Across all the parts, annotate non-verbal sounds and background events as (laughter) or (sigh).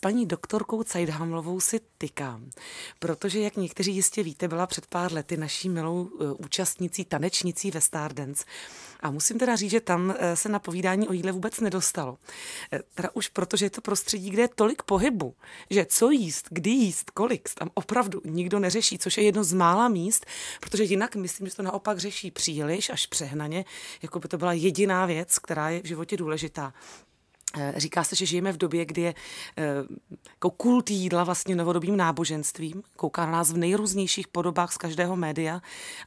paní doktorkou Cajdhamlovou si tykám, protože, jak někteří jistě víte, byla před pár lety naší milou e, účastnicí, tanečnicí ve Stardance. A musím teda říct, že tam e, se na povídání o jídle vůbec nedostalo. E, teda už protože je to prostředí, kde je tolik pohybu, že co jíst, kdy jíst, kolik, tam opravdu nikdo neřeší, což je jedno z mála míst, protože jinak myslím, že to naopak řeší příliš, až přehnaně, jako by to byla jediná věc, která je v životě důležitá. Eh, říká se, že žijeme v době, kdy je eh, jako kult jídla vlastně novodobým náboženstvím, kouká na nás v nejrůznějších podobách z každého média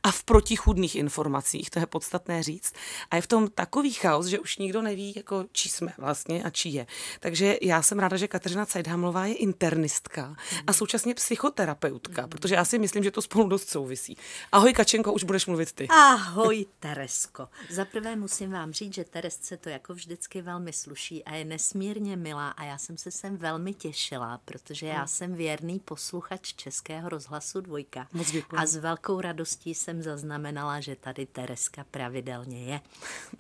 a v protichudných informacích, to je podstatné říct. A je v tom takový chaos, že už nikdo neví, jako čí jsme vlastně a čí je. Takže já jsem ráda, že Kateřina Cajdhamlová je internistka a mhm. současně psychoterapeutka, mhm. protože já si myslím, že to spolu dost souvisí. Ahoj Kačenko, už budeš mluvit ty. Ahoj Teresko. Za prvé musím vám říct, že Teresce to jako vždycky velmi sluší a je nesmírně milá a já jsem se sem velmi těšila, protože já hmm. jsem věrný posluchač Českého rozhlasu dvojka. Moc děkuji. A s velkou radostí jsem zaznamenala, že tady Tereska pravidelně je. (laughs)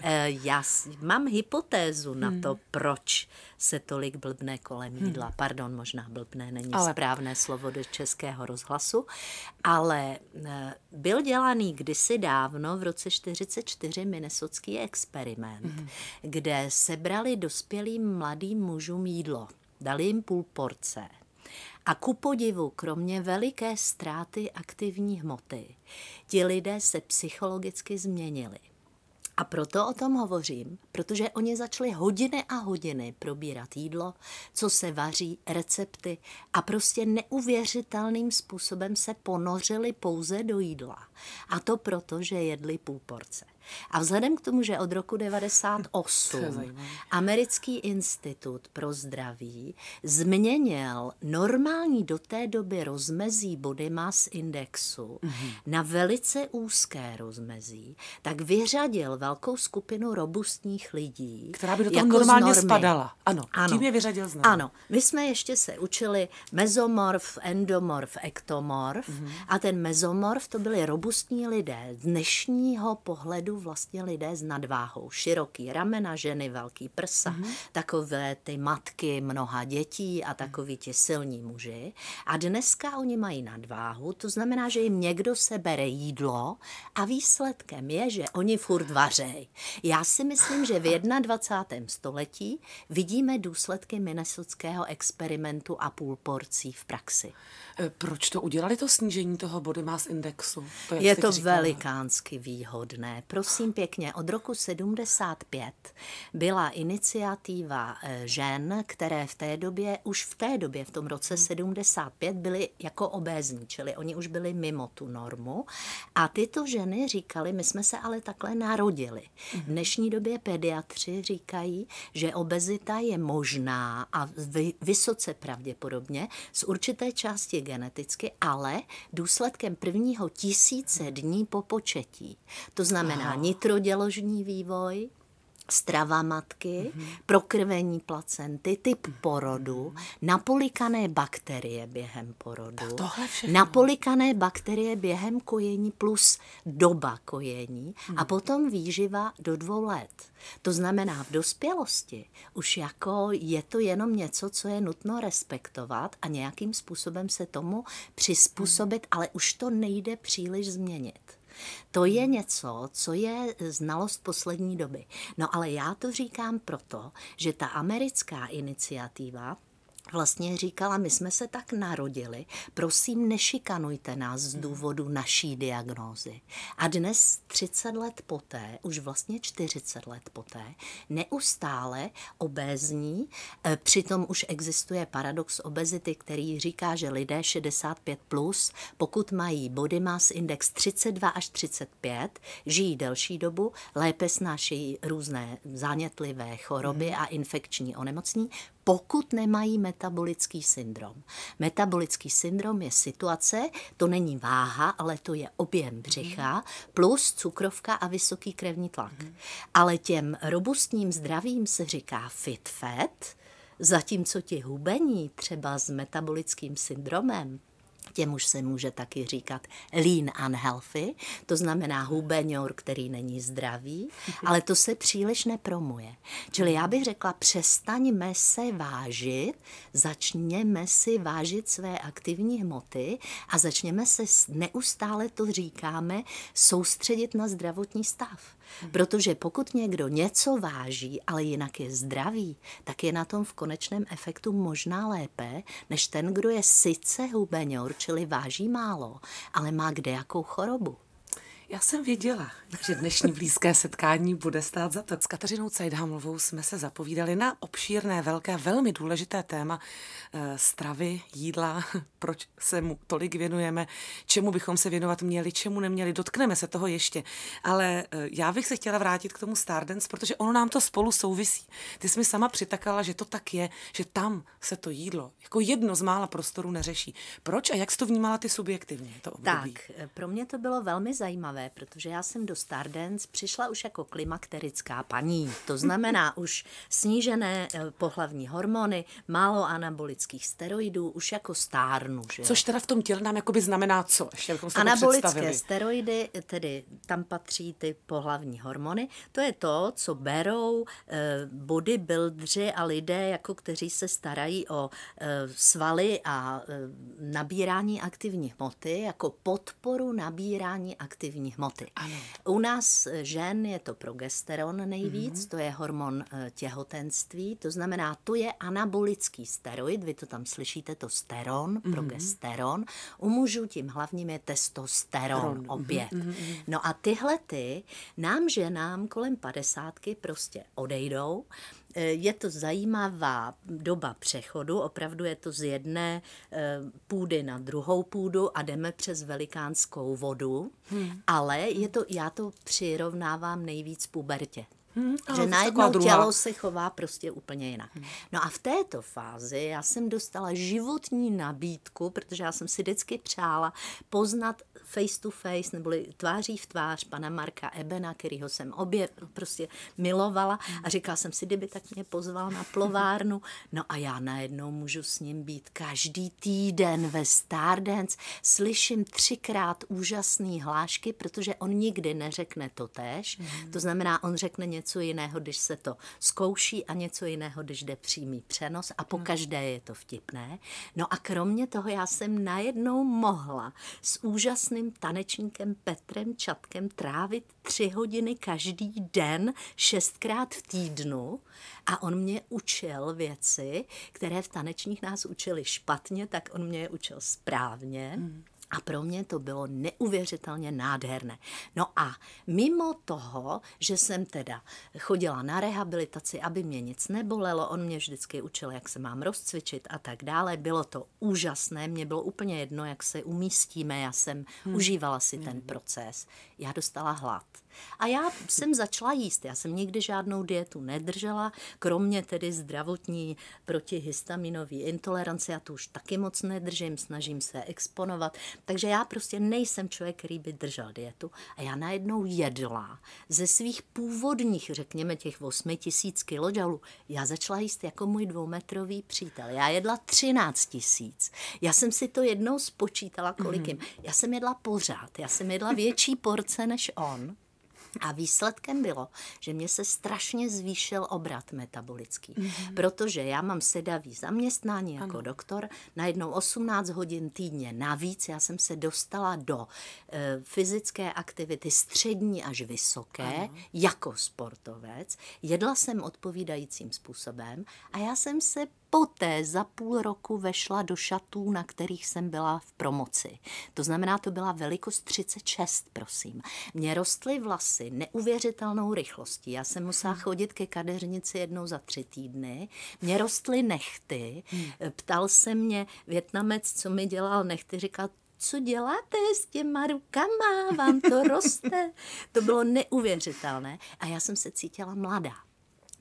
Eh, já mám hypotézu na to, hmm. proč se tolik blbne kolem hmm. jídla. Hmm. Pardon, možná blbne není ale... správné slovo do českého rozhlasu, ale eh, byl dělaný kdysi dávno, v roce 1944, minnesotský experiment, hmm. kde sebrali dospělým mladým mužům jídlo. Dali jim půl porce. A ku podivu, kromě veliké ztráty aktivní hmoty, ti lidé se psychologicky změnili. A proto o tom hovořím, protože oni začali hodiny a hodiny probírat jídlo, co se vaří, recepty a prostě neuvěřitelným způsobem se ponořili pouze do jídla. A to proto, že jedli půl porce. A vzhledem k tomu, že od roku 98 Americký institut pro zdraví změnil normální do té doby rozmezí body mass indexu mm-hmm. na velice úzké rozmezí, tak vyřadil velkou skupinu robustních lidí. Která by do toho jako normálně spadala. Ano, ano, tím je vyřadil z Ano, my jsme ještě se učili mezomorf, endomorf, ektomorf mm-hmm. a ten mezomorf to byli robustní lidé dnešního pohledu opravdu vlastně lidé s nadváhou. Široký ramena, ženy, velký prsa, mm-hmm. takové ty matky mnoha dětí a mhm. takoví ti silní muži. A dneska oni mají nadváhu, to znamená, že jim někdo sebere jídlo a výsledkem je, že oni furt vařej. Já si myslím, že v 21. století vidíme důsledky minnesotského experimentu a půl porcí v praxi. E, proč to udělali to snížení toho body mass indexu? To, je to říkala. velikánsky výhodné, pro prosím pěkně, od roku 75 byla iniciativa eh, žen, které v té době, už v té době, v tom roce 75, hmm. byly jako obézní, čili oni už byli mimo tu normu. A tyto ženy říkali, my jsme se ale takhle narodili. V hmm. dnešní době pediatři říkají, že obezita je možná a vysoce pravděpodobně z určité části geneticky, ale důsledkem prvního tisíce dní po početí. To znamená, nitroděložní vývoj, strava matky, mm-hmm. prokrvení placenty, typ mhm. porodu, mhm. napolikané bakterie během porodu, napolikané bakterie během kojení plus doba kojení mm-hmm. a mhm. potom výživa do dvou let. To znamená v dospělosti už jako je to jenom něco, co je nutno respektovat a nějakým způsobem se tomu přizpůsobit, mm-hmm. ale už to nejde příliš změnit. To je něco, co je eh, znalost poslední doby. No ale já to říkám proto, že ta americká iniciativa, vlastně říkala, my jsme se tak narodili, prosím nešikanujte nás z mhm. důvodu naší diagnózy. A dnes 30 let poté, už vlastně 40 let poté, neustále obézní, e, přitom už existuje paradox obezity, který říká, že lidé 65 plus, pokud mají body mass index 32 až 35, žijí delší dobu, lépe snášejí různé zánětlivé choroby mhm. a infekční onemocnění, pokud nemají metabolický syndrom. Metabolický syndrom je situace, to není váha, ale to je objem břicha plus cukrovka a vysoký krevní tlak. Ale těm robustním zdravím se říká fit fat, zatímco ti hubení třeba s metabolickým syndromem Těm už se může taky říkat lean unhealthy, to znamená hubenior, který není zdravý, (laughs) ale to se příliš nepromuje. Čili já bych řekla, přestaňme se vážit, začněme si vážit své aktivní hmoty a začněme se, neustále to říkáme, soustředit na zdravotní stav. Protože pokud někdo něco váží, ale jinak je zdravý, tak je na tom v konečném efektu možná lépe, než ten, kdo je sice hubeňor, čili váží málo, ale má kde jakou chorobu. Já jsem věděla, že dnešní blízké setkání bude stát za to. S Kateřinou Cajdhamlovou jsme se zapovídali na obšírné, velké, velmi důležité téma eh, stravy, jídla, (laughs) proč se mu tolik věnujeme, čemu bychom se věnovat měli, čemu neměli, dotkneme se toho ještě. Ale eh, já bych se chtěla vrátit k tomu Stardance, protože ono nám to spolu souvisí. Ty jsi mi sama přitakala, že to tak je, že tam se to jídlo jako jedno z mála prostorů neřeší. Proč a jak jsi to vnímala ty subjektivně? To období? Tak, eh, pro mě to bylo velmi zajímavé zajímavé, protože já jsem do Stardance přišla už jako klimakterická paní. To znamená (laughs) už snížené eh, pohlavní hormony, málo anabolických steroidů, už jako stárnu. Že? Což teda v tom těle nám jakoby znamená co? Ještě Anabolické steroidy, eh, tedy tam patří ty pohlavní hormony, to je to, co berou eh, bodybuildři a lidé, jako kteří se starají o svaly a nabírání aktivní hmoty, jako podporu nabírání aktivní hmoty. Ano. U nás eh, žen je to progesteron nejvíc, mm-hmm. to je hormon eh, těhotenství, to znamená, to je anabolický steroid, vy to tam slyšíte, to steron, mm-hmm. progesteron. U mužů tím hlavním je testosteron, Ron. opět. Mm-hmm. No a tyhle ty nám ženám kolem padesátky prostě odejdou, je to zajímavá doba přechodu, opravdu je to z jedné eh, půdy na druhou půdu a jdeme přes velikánskou vodu, hmm. ale je to, já to přirovnávám nejvíc pubertě. Hmm, že najednou tělo se chová prostě úplně jinak. Hmm. No a v této fázi já jsem dostala životní nabídku, protože já jsem si vždycky přála poznat face to face, neboli tváří v tvář pana Marka Ebena, kterýho jsem obě prostě milovala a říkala jsem si, kdyby tak mě pozval na plovárnu. No a já najednou můžu s ním být každý týden ve Stardance. Slyším třikrát úžasné hlášky, protože on nikdy neřekne to tež. Mhm. To znamená, on řekne něco jiného, když se to zkouší a něco jiného, když jde přímý přenos a po mhm. každé je to vtipné. No a kromě toho já jsem najednou mohla s úžasným bývalým tanečníkem Petrem Čapkem trávit tři hodiny každý den, šestkrát v týdnu a on mě učil věci, které v tanečních nás učili špatně, tak on mě je učil správně. Mm. A pro mě to bylo neuvěřitelně nádherné. No a mimo toho, že jsem teda chodila na rehabilitaci, aby mě nic nebolelo, on mě vždycky učil, jak se mám rozcvičit a tak dále, bylo to úžasné, mě bylo úplně jedno, jak se umístíme, já jsem hmm. užívala si hmm. ten proces. Já dostala hlad. A já jsem začala jíst. Já jsem nikdy žádnou dietu nedržela, kromě tedy zdravotní protihistaminové intolerance. Já tu už taky moc nedržím, snažím se exponovat. Takže já prostě nejsem člověk, který by držel dietu. A já najednou jedla ze svých původních, řekněme, těch 8 tisíc kilojoulů. Já začala jíst jako můj dvoumetrový přítel. Já jedla 13 tisíc. Já jsem si to jednou spočítala, kolik mhm. jim. Já jsem jedla pořád. Já jsem jedla větší porce než on. A výsledkem bylo, že mě se strašně zvýšil obrat metabolický, mm-hmm. protože já mám sedavý zaměstnání jako ano. doktor, najednou 18 hodin týdně navíc, já jsem se dostala do e, fyzické aktivity střední až vysoké, ano. jako sportovec, jedla jsem odpovídajícím způsobem a já jsem se poté za půl roku vešla do šatů, na kterých jsem byla v promoci. To znamená, to byla velikost 36, prosím. Mně rostly vlasy neuvěřitelnou rychlostí. Já jsem musela hmm. chodit ke kadeřnici jednou za tři týdny. Mně rostly nechty. Hmm. Ptal se mě větnamec, co mi dělal nechty. Říkal, co děláte s těma rukama, vám to roste. To bylo neuvěřitelné a já jsem se cítila mladá.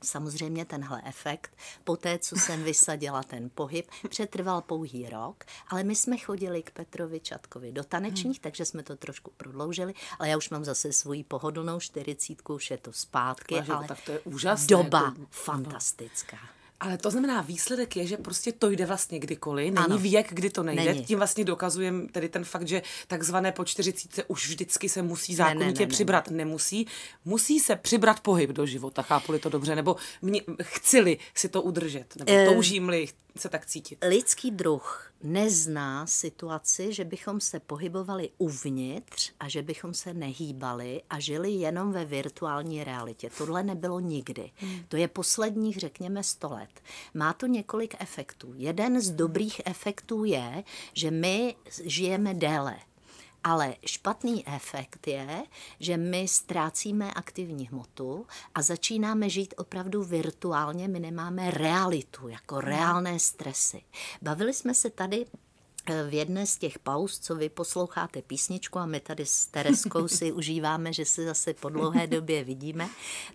Samozřejmě tenhle efekt, po té, co jsem vysadila ten pohyb, přetrval pouhý rok, ale my jsme chodili k Petrovi Čatkovi do tanečních, hmm. takže jsme to trošku prodloužili, ale já už mám zase svoji pohodlnou čtyřicítku, už je to zpátky, Kláže, ale tak to je úžasné, doba to... Jako- fantastická. Ale to znamená, výsledek je, že prostě to jde vlastně kdykoliv. Není ano. věk, kdy to nejde. Není. Tím vlastně dokazujem tedy ten fakt, že takzvané po 40 už vždycky se musí zákonitě ne, ne, ne, přibrat. Ne. Nemusí. Musí se přibrat pohyb do života, chápu-li to dobře, nebo mě, chci-li si to udržet, nebo e, toužím-li se tak cítit. Lidský druh nezná situaci, že bychom se pohybovali uvnitř a že bychom se nehýbali a žili jenom ve virtuální realitě. Tohle nebylo nikdy. Hmm. To je posledních, řekněme, sto let. Má to několik efektů. Jeden z dobrých efektů je, že my žijeme déle. Ale špatný efekt je, že my ztrácíme aktivní hmotu a začínáme žít opravdu virtuálně, my nemáme realitu, jako hmm. reálné stresy. Bavili jsme se tady Eh, v jedné z těch pauz, co vy posloucháte písničku a my tady s Tereskou si (laughs) užíváme, že se zase po dlouhé době vidíme,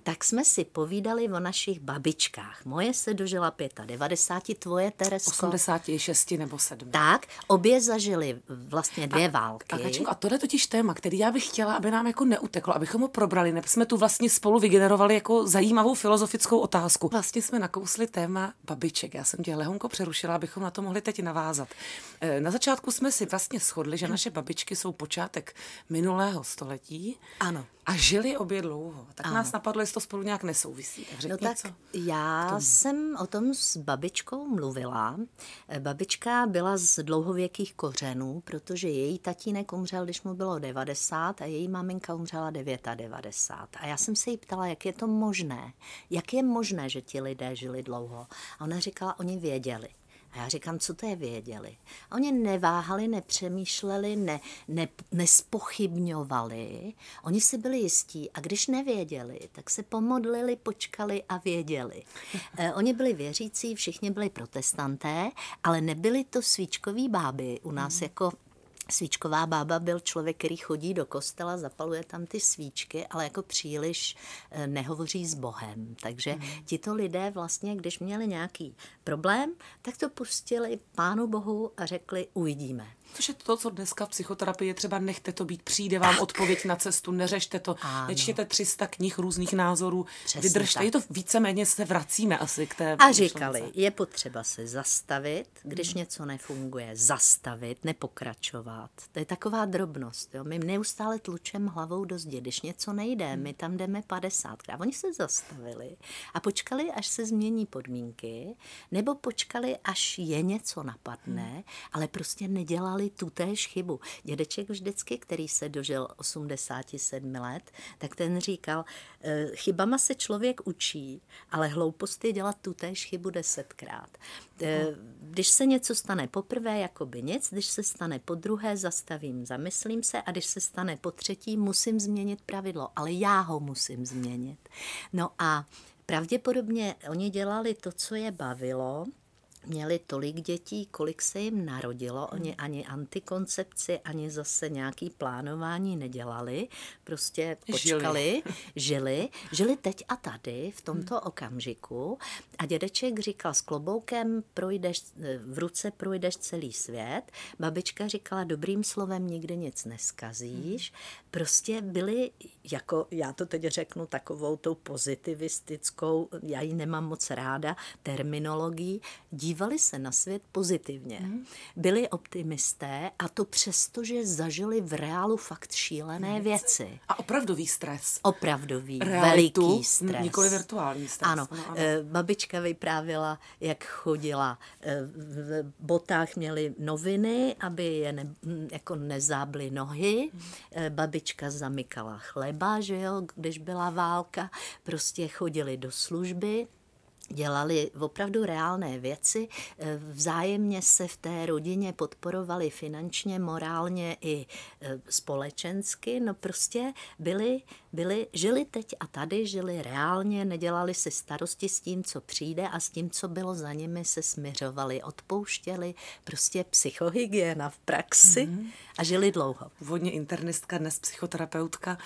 tak jsme si povídali o našich babičkách. Moje se dožila 95, tvoje Teresko. 86 nebo 7. Tak, obě zažili vlastně dvě a, války. A, Kačinko, a to je totiž téma, který já bych chtěla, aby nám jako neuteklo, abychom ho probrali, nebo jsme tu vlastně spolu vygenerovali jako zajímavou filozofickou otázku. Vlastně jsme nakousli téma babiček. Já jsem tě lehonko přerušila, abychom na to mohli teď navázat. Eh, Eh, na začátku jsme si vlastně shodli, že naše babičky jsou počátek minulého století. Ano. A žili obě dlouho. Tak ano. nás napadlo, jestli to spolu nějak nesouvisí. Tak no tak co já jsem o tom s babičkou mluvila. Eh, babička byla z dlouhověkých kořenů, protože její tatínek umřel, když mu bylo 90 a její maminka umřela 99. A já jsem se jí ptala, jak je to možné. Jak je možné, že ti lidé žili dlouho? A ona říkala, oni věděli. A já říkám, co to je věděli? A oni neváhali, nepřemýšleli, ne, ne, nespochybňovali. Oni si byli jistí a když nevěděli, tak se pomodlili, počkali a věděli. E, oni byli věřící, všichni byli protestanté, ale nebyli to svíčkový báby u nás hmm. jako Svíčková bába byl člověk, který chodí do kostela, zapaluje tam ty svíčky, ale jako příliš eh, nehovoří s Bohem. Takže mm. tito lidé vlastně, když měli nějaký problém, tak to pustili Pánu Bohu a řekli, uvidíme. Což je to, co dneska v psychoterapii je třeba nechte to být, přijde vám tak. odpověď na cestu, neřešte to, ano. nečtěte 300 knih různých názorů, Přesně vydržte, tak. je to víceméně se vracíme asi k té A říkali, je potřeba se zastavit, když hmm. něco nefunguje, zastavit, nepokračovat. To je taková drobnost, jo? my neustále tlučem hlavou do zdi, když něco nejde, hmm. my tam jdeme 50 krát. Oni se zastavili a počkali, až se změní podmínky, nebo počkali, až je něco napadne, hmm. ale prostě nedělali udělali též chybu. Dědeček vždycky, který se dožil 87 let, tak ten říkal, e, chybama se člověk učí, ale hloupost je dělat též chybu desetkrát. E, no. Když se něco stane poprvé, jako by nic, když se stane po druhé, zastavím, zamyslím se a když se stane po třetí, musím změnit pravidlo, ale já ho musím změnit. No a pravděpodobně oni dělali to, co je bavilo, měli tolik dětí, kolik se jim narodilo. Hmm. Oni ani antikoncepci, ani zase nějaký plánování nedělali. Prostě počkali, žili, (laughs) žili, žili teď a tady, v hmm. tomto hmm. okamžiku. A dědeček říkal, s kloboukem projdeš, eh, v ruce projdeš celý svět. Babička říkala, dobrým slovem nikdy nic neskazíš. Hmm. Prostě byli, jako já to teď řeknu, takovou tou pozitivistickou, já ji nemám moc ráda, terminologií, dívali se na svět pozitivně, mhm. byli optimisté a to přesto, že zažili v reálu fakt šílené věci. A opravdový stres. Opravdový, Realitu, veliký stres. Nikoli virtuální stres. Ano, no, ano. Eh, babička vyprávěla, jak chodila. Eh, v botách měli noviny, aby je ne, jako nezábly nohy. Mhm. Eh, babička zamykala chleba, že jo, když byla válka. Prostě chodili do služby dělali opravdu reálné věci, eh, vzájemně se v té rodině podporovali finančně, morálně i eh, společensky, no prostě byli, byli, žili teď a tady, žili reálně, nedělali si starosti s tím, co přijde a s tím, co bylo za nimi, se směřovali, odpouštěli, prostě psychohygiena v praxi mm-hmm. a žili dlouho. Původně internistka, dnes psychoterapeutka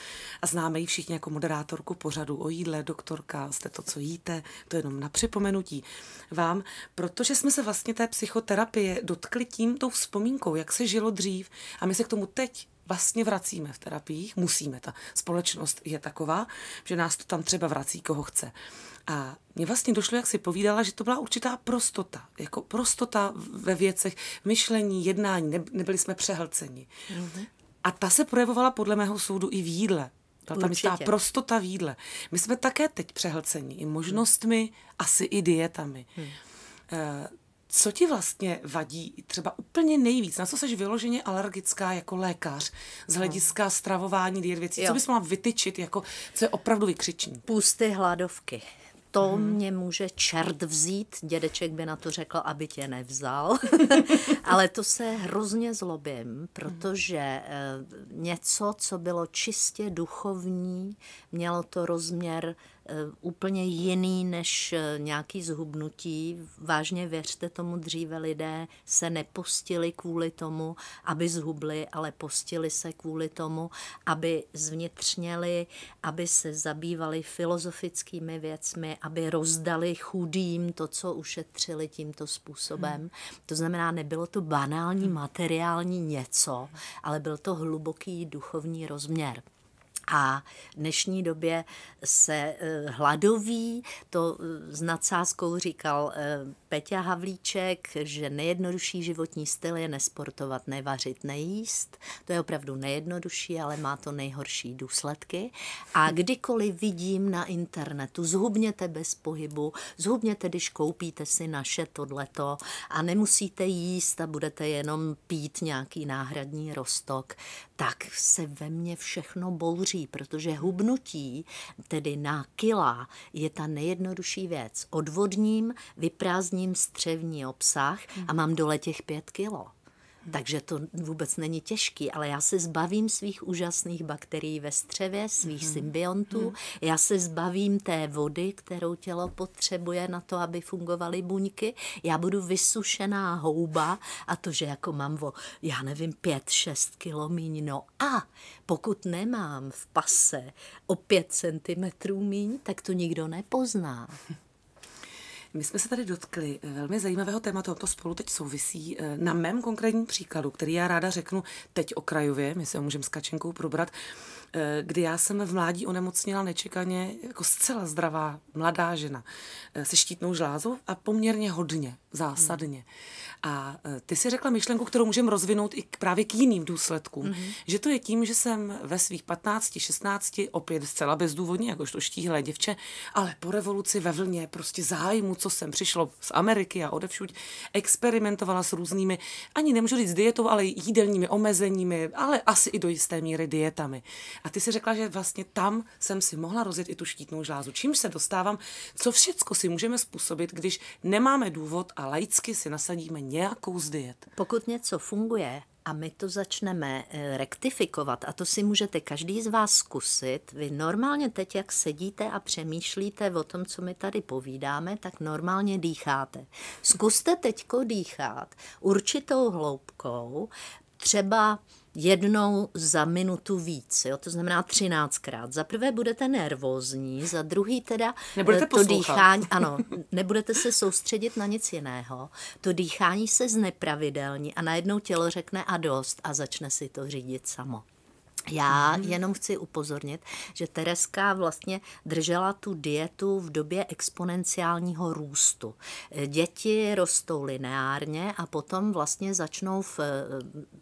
a známe ji všichni jako moderátorku pořadu o jídle, doktorka, jste to, co jíte, to jenom na připomenutí vám, protože jsme se vlastně té psychoterapie dotkli tím tou vzpomínkou, jak se žilo dřív a my se k tomu teď vlastně vracíme v terapiích, musíme, ta společnost je taková, že nás to tam třeba vrací, koho chce. A mně vlastně došlo, jak si povídala, že to byla určitá prostota, jako prostota ve věcech, myšlení, jednání, nebyli jsme přehlceni. Mm-hmm. A ta se projevovala podle mého soudu i v jídle ta, ta je prostota v jídle. My jsme také teď přehlceni i možnostmi, hmm. asi i dietami. Hmm. E, co ti vlastně vadí třeba úplně nejvíc? Na co jsi vyloženě alergická jako lékař z hmm. hlediska stravování diet věcí? Jo. Co bys měla vytyčit, jako, co je opravdu vykřičný? Pusty hladovky to hmm. mě může čert vzít, dědeček by na to řekl, aby tě nevzal. (laughs) Ale to se hrozně zlobím, protože mhm. eh, něco, co bylo čistě duchovní, mělo to rozměr Eh, úplně jiný než eh, nějaký zhubnutí. Vážně věřte tomu, dříve lidé se nepostili kvůli tomu, aby zhubli, ale postili se kvůli tomu, aby zvnitřněli, aby se zabývali filozofickými věcmi, aby rozdali chudým to, co ušetřili tímto způsobem. Hmm. To znamená, nebylo to banální hmm. materiální něco, ale byl to hluboký duchovní rozměr. A v dnešní době se eh, hladoví, to eh, s nadsázkou říkal eh, Peťa Havlíček, že nejjednodušší životní styl je nesportovat, nevařit, nejíst. To je opravdu nejjednodušší, ale má to nejhorší důsledky. A kdykoliv vidím na internetu, zhubněte bez pohybu, zhubněte, když koupíte si naše tohleto a nemusíte jíst a budete jenom pít nějaký náhradní rostok, tak se ve mně všechno bouří, protože hubnutí, tedy na kila je ta nejjednodušší věc. Odvodním, vyprázdním střevní obsah a mám dole těch pět kilo. Takže to vůbec není těžký, ale já se zbavím svých úžasných bakterií ve střevě, svých mm-hmm. symbiontů, mm. já se zbavím té vody, kterou tělo potřebuje na to, aby fungovaly buňky, já budu vysušená houba a to, že jako mám o, já nevím, pět šest kilo míň, no a pokud nemám v pase o pět centimetrů míň, tak to nikdo nepozná. (laughs) My jsme se tady dotkli eh, velmi zajímavého tématu, to spolu teď souvisí eh, na mém konkrétním příkladu, který já ráda řeknu teď okrajově, my se ho můžeme s Kačenkou probrat. Eh, kdy já jsem v mládí onemocněla nečekaně jako zcela zdravá mladá žena eh, se štítnou žlázou a poměrně hodně, zásadně. Hmm. A eh, ty si řekla myšlenku, kterou můžeme rozvinout i k, právě k jiným důsledkům. Hmm. Že to je tím, že jsem ve svých 15, 16, opět zcela bezdůvodně, to štíhlé děvče, ale po revoluci ve vlně prostě zájmu, co jsem přišlo z Ameriky a odevšud, experimentovala s různými, ani nemůžu říct dietou, ale jídelními omezeními, ale asi i do jisté míry dietami. A ty si řekla, že vlastně tam jsem si mohla rozjet i tu štítnou žlázu. Čím se dostávám, co všecko si můžeme způsobit, když nemáme důvod a laicky si nasadíme nějakou z diet. Pokud něco funguje, a my to začneme eh, rektifikovat a to si můžete každý z vás zkusit. Vy normálně teď, jak sedíte a přemýšlíte o tom, co my tady povídáme, tak normálně dýcháte. Zkuste teďko dýchat určitou hloubkou, třeba jednou za minutu víc, jo? to znamená třináctkrát. Za prvé budete nervózní, za druhý teda nebudete eh, to dýchání, (laughs) ano, nebudete se soustředit na nic jiného, to dýchání se znepravidelní a najednou tělo řekne a dost a začne si to řídit samo. Já mhm. jenom chci upozornit, že Tereska vlastně držela tu dietu v době exponenciálního růstu. Děti rostou lineárně a potom vlastně začnou v eh,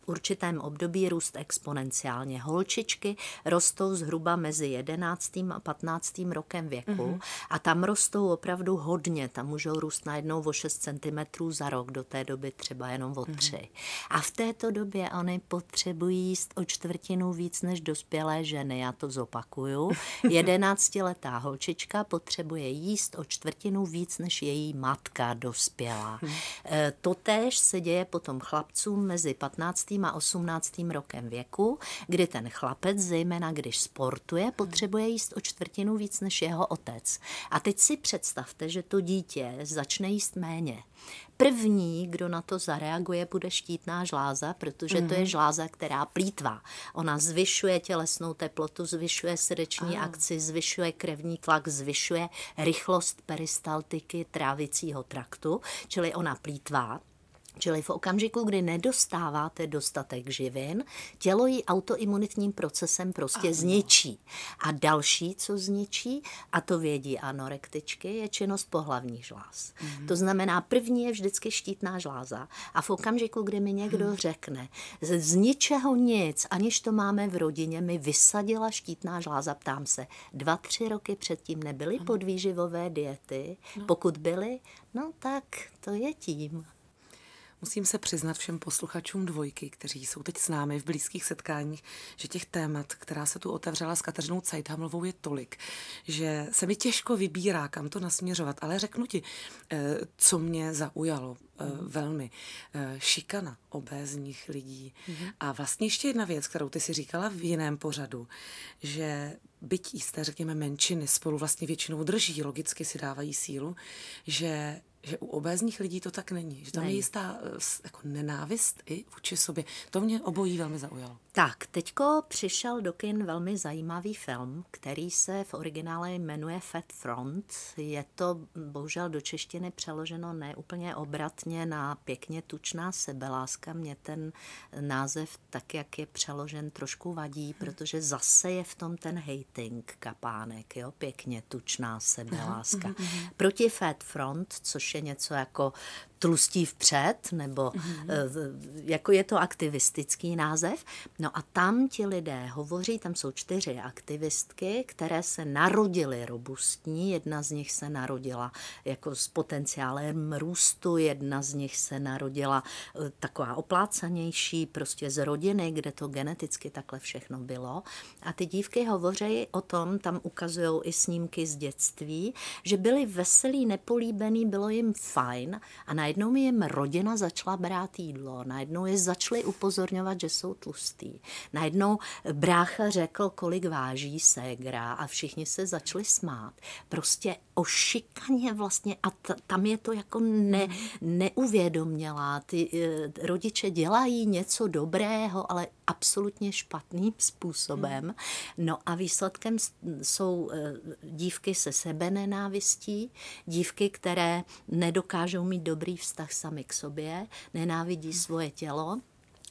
určitém období růst exponenciálně. Holčičky rostou zhruba mezi 11. a 15. rokem věku hmm a tam rostou opravdu hodně. Tam můžou růst najednou o 6 cm za rok, do té doby třeba jenom o 3. hmm A v této době oni potřebují jíst o čtvrtinu víc víc než dospělé ženy, já to zopakuju. (laughs) Jedenáctiletá holčička potřebuje jíst o čtvrtinu víc než její matka dospělá. Hm. Eh, totéž se děje potom chlapcům mezi 15. a 18. rokem věku, kdy ten chlapec, zejména když sportuje, hm. potřebuje jíst o čtvrtinu víc než jeho otec. A teď si představte, že to dítě začne jíst méně. První, kdo na to zareaguje, bude štítná žláza, protože mm. to je mhm. žláza, která plítvá. Ona zvyšuje tělesnou teplotu, zvyšuje srdeční ah. akci, zvyšuje krevní tlak, zvyšuje rychlost peristaltiky trávicího traktu, čili ona plítvá. Čili v okamžiku, kdy nedostáváte dostatek živin, tělo ji autoimunitním procesem prostě ano. zničí. A další, co zničí, a to vědí anorektičky, je činnost pohlavních žláz. Mm-hmm. To znamená, první je vždycky štítná žláza. A v okamžiku, kdy mi někdo mm. řekne, z, z ničeho nic, aniž to máme v rodině, mi vysadila štítná žláza, ptám se, dva, tři roky předtím nebyly ano. podvýživové diety? No. Pokud byly, no tak to je tím. Musím se přiznat všem posluchačům dvojky, kteří jsou teď s námi v blízkých setkáních, že těch témat, která se tu otevřela s Kateřinou Cajthamlovou, je tolik, že se mi těžko vybírá, kam to nasměřovat. Ale řeknu ti, eh, co mě zaujalo eh, mhm. velmi. Eh, šikana obézních lidí. Mhm. A vlastně ještě jedna věc, kterou ty si říkala v jiném pořadu, že byť jisté, řekněme, menšiny spolu vlastně většinou drží, logicky si dávají sílu, že že u obézních lidí to tak není, že tam není. je jistá eh, jako nenávist i vůči sobě. To mě obojí velmi zaujalo. Tak, teďko přišel do kin velmi zajímavý film, který se v originále jmenuje Fat Front. Je to bohužel do češtiny přeloženo neúplně obratně na pěkně tučná sebeláska. Mě ten eh, název, tak jak je přeložen, trošku vadí, hm. protože zase je v tom ten hating kapánek, jo, pěkně tučná sebeláska. Proti Fat Front, což už je něco jako Tlustí vpřed, nebo mm-hmm. jako je to aktivistický název. No a tam ti lidé hovoří, tam jsou čtyři aktivistky, které se narodily robustní, jedna z nich se narodila jako s potenciálem růstu, jedna z nich se narodila eh, taková oplácanější, prostě z rodiny, kde to geneticky takhle všechno bylo. A ty dívky hovoří o tom, tam ukazují i snímky z dětství, že byli veselí, nepolíbení, bylo jim fajn a na najednou jim rodina začala brát jídlo, najednou je začaly upozorňovat, že jsou tlustý. Najednou brácha řekl, kolik váží ségra a všichni se začali smát. Prostě o šikaně vlastně a t- tam je to jako ne, neuvědomělá. Ty e, rodiče dělají něco dobrého, ale absolutně špatným způsobem. Hmm. No a výsledkem jsou e, dívky se sebenenávistí, dívky, které nedokážou mít dobrý vztah sami k sobě, nenávidí hmm. svoje tělo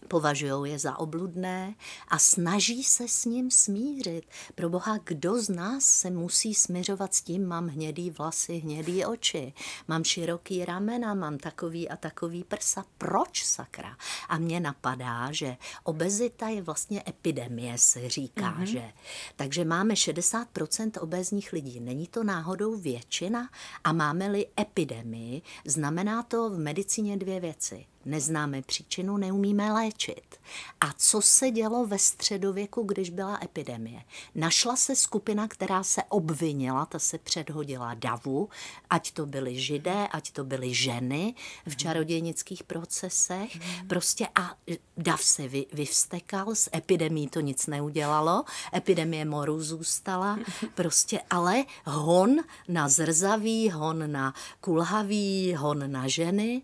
Považují je za obludné a snaží se s ním smířit. Pro boha, kdo z nás se musí smířovat s tím, mám hnědý vlasy, hnědý oči, mám široký ramena, mám takový a takový prsa. Proč sakra? A mě napadá, že obezita je vlastně epidemie, se říká, mm-hmm. že. Takže máme 60% obezních lidí. Není to náhodou většina? A máme-li epidemii, znamená to v medicíně dvě věci Neznáme příčinu, neumíme léčit. A co se dělo ve středověku, když byla epidemie? Našla se skupina, která se obvinila, ta se předhodila davu, ať to byly židé, ať to byly ženy v mhm. čarodějnických procesech. Mhm. Prostě a dav se vy, vyvstekal, s epidemí to nic neudělalo, epidemie moru zůstala, (laughs) prostě ale hon na zrzavý, hon na kulhavý, hon na ženy.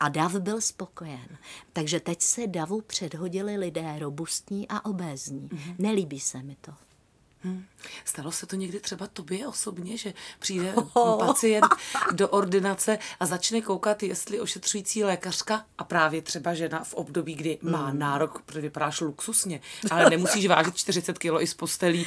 A Dav byl spokojen. Takže teď se Davu předhodili lidé robustní a obézní. Mm-hmm. Nelíbí se mi to. Mm. Stalo se to někdy třeba tobě osobně, že přijde (laughs) oh. pacient do ordinace a začne koukat, jestli ošetřující lékařka a právě třeba žena v období, kdy mm. má hmm. nárok, protože vypadáš luxusně, ale nemusíš (laughs) vážit 40 kg i z postelí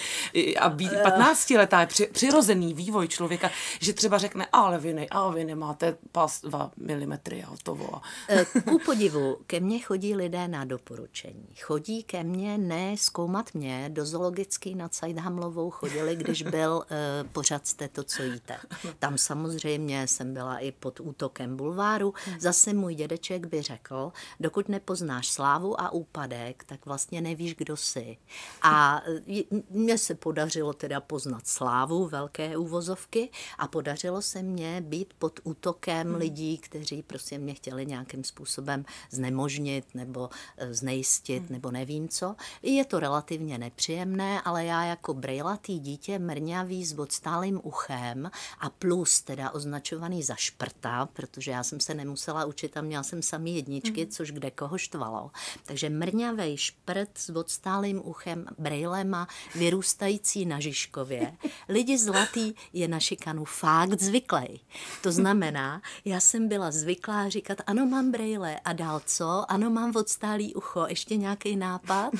a být 15 eh. letá, při, přirozený vývoj člověka, že třeba řekne, ale vy, ne, ale vy nemáte pas 2 mm a hotovo. Eh, ku podivu, ke mně chodí lidé na doporučení. Chodí ke mně ne zkoumat mě do zoologický nad Sajdhamlovou chodili, když byl eh, pořád jste to, co jíte. Tam samozřejmě jsem byla i pod útokem bulváru. Zase můj dědeček by řekl, dokud nepoznáš slávu a úpadek, tak vlastně nevíš, kdo jsi. A eh, mně se podařilo teda poznat slávu, velké úvozovky, a podařilo se mně být pod útokem hmm. lidí, kteří prostě mě chtěli nějakým způsobem znemožnit nebo eh, znejistit hmm. nebo nevím co. Je to relativně nepříjemné, ale já jako brejla kulatý dítě, mrňavý s odstálým uchem a plus teda označovaný za šprta, protože já jsem se nemusela učit a měla jsem samý jedničky, mm což kde koho štvalo. Takže mrňavý šprt s odstálým uchem, brejlema, vyrůstající na Žižkově. Lidi zlatý je na šikanu fakt zvyklej. To znamená, já jsem byla zvyklá říkat, ano, mám brejle a dál co? Ano, mám odstálý ucho, ještě nějaký nápad?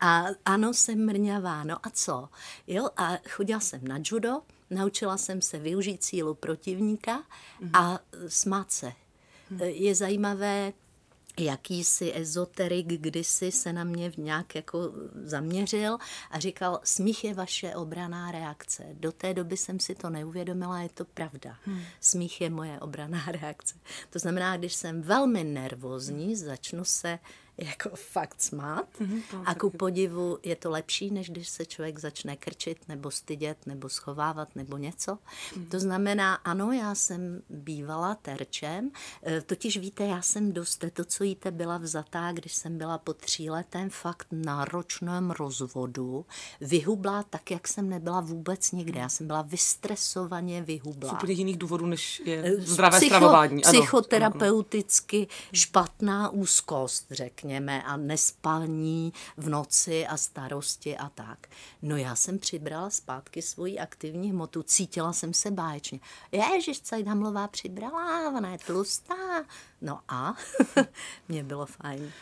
A ano, jsem mrňavá, no a co? Jo, a chodila jsem na judo, naučila jsem se využít sílu protivníka mm-hmm. a smát se. Mm-hmm. Je zajímavé, jakýsi ezoterik kdysi se na mě v nějak jako zaměřil a říkal, smích je vaše obraná reakce. Do té doby jsem si to neuvědomila, je to pravda. Hmm. Smích je moje obraná (laughs) reakce. To znamená, když jsem velmi nervózní, začnu se uh, jako fakt smát. Mm-hmm, a ku podivu je to lepší, než když se člověk začne krčit nebo stydět nebo schovávat nebo něco. Mm-hmm. To znamená, ano, já jsem bývala terčem, e, totiž víte, já jsem dost, to, co jíte, byla vzatá, když jsem byla po tříletém fakt náročném rozvodu, vyhublá tak, jak jsem nebyla vůbec nikde. Mhm. Já jsem byla vystresovaně vyhublá. Z úplně jiných důvodů, než je e, zdravé Psycho, stravování. Ano, psychoterapeuticky špatná úzkost, řekl řekněme, a nespalní v noci a starosti a tak. No já jsem přibrala zpátky svoji aktivní hmotu, cítila jsem se báječně. Ježiš, Cajdhamlová přibrala, ona je tlustá. No a (laughs) mě bylo fajn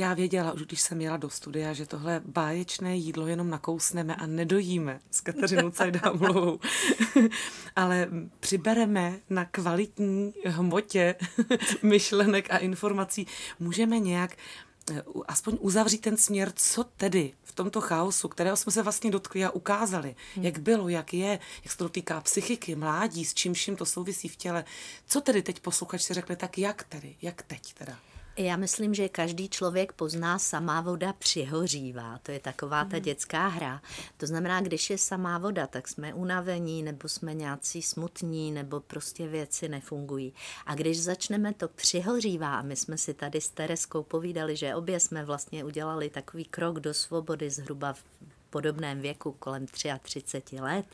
já věděla už, když jsem jela do studia, že tohle báječné jídlo jenom nakousneme a nedojíme s Kateřinou Cajdámlovou, (laughs) ale přibereme na kvalitní hmotě (laughs) myšlenek a informací. Můžeme nějak eh, aspoň uzavřít ten směr, co tedy v tomto chaosu, kterého jsme se vlastně dotkli a ukázali, hmm. jak bylo, jak je, jak se to týká psychiky, mládí, s čím vším to souvisí v těle. Co tedy teď posluchač si řekne, tak jak tedy, jak teď teda? Já myslím, že každý člověk pozná samá voda přihořívá. To je taková ta mhm. dětská hra. To znamená, když je samá voda, tak jsme unavení, nebo jsme nějací smutní, nebo prostě věci nefungují. A když začneme to přihořívá, a my jsme si tady s Tereskou povídali, že obě jsme vlastně udělali takový krok do svobody zhruba v podobném věku, kolem 33 let.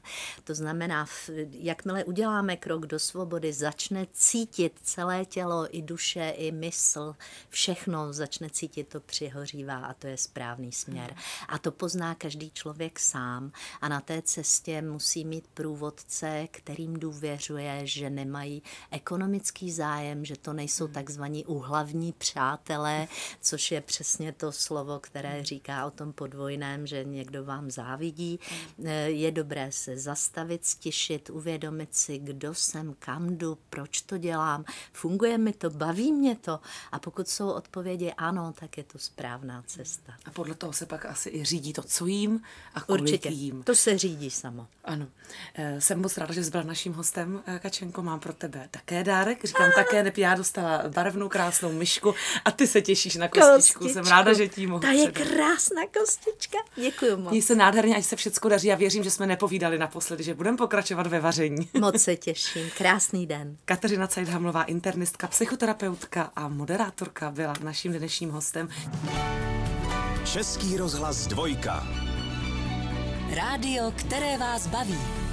To znamená, jakmile uděláme krok do svobody, začne cítit celé tělo, i duše, i mysl, všechno začne cítit, to přihořívá a to je správný směr. Hmm. A to pozná každý člověk sám a na té cestě musí mít průvodce, kterým důvěřuje, že nemají ekonomický zájem, že to nejsou hmm. takzvaní uhlavní přátelé, což je přesně to slovo, které hmm. říká o tom podvojném, že někdo vám závidí. Mm. Eh, je dobré se zastavit, stišit, uvědomit si, kdo jsem, kam jdu, proč to dělám, funguje mi to, baví mě to. A pokud jsou odpovědi ano, tak je to správná cesta. A podle toho se pak asi i řídí to, co jím a kolik Určitě. jím. To se řídí samo. Ano. Eh, jsem moc ráda, že jsi byla naším hostem. Eh, Kačenko, mám pro tebe také dárek. Říkám ah. také, nebo já dostala barevnou krásnou myšku a ty se těšíš na kostičku. kostičku. Jsem ráda, že tím mohu Ta předat. je krásná kostička. Děkuji moc. Měj se nádherně, ať se všechno daří. Já věřím, že jsme nepovídali naposledy, že budeme pokračovat ve vaření. (laughs) Moc se těším. Krásný den. Kateřina Cajdhamlová, internistka, psychoterapeutka a moderátorka byla naším dnešním hostem. Český rozhlas dvojka. Rádio, které vás baví.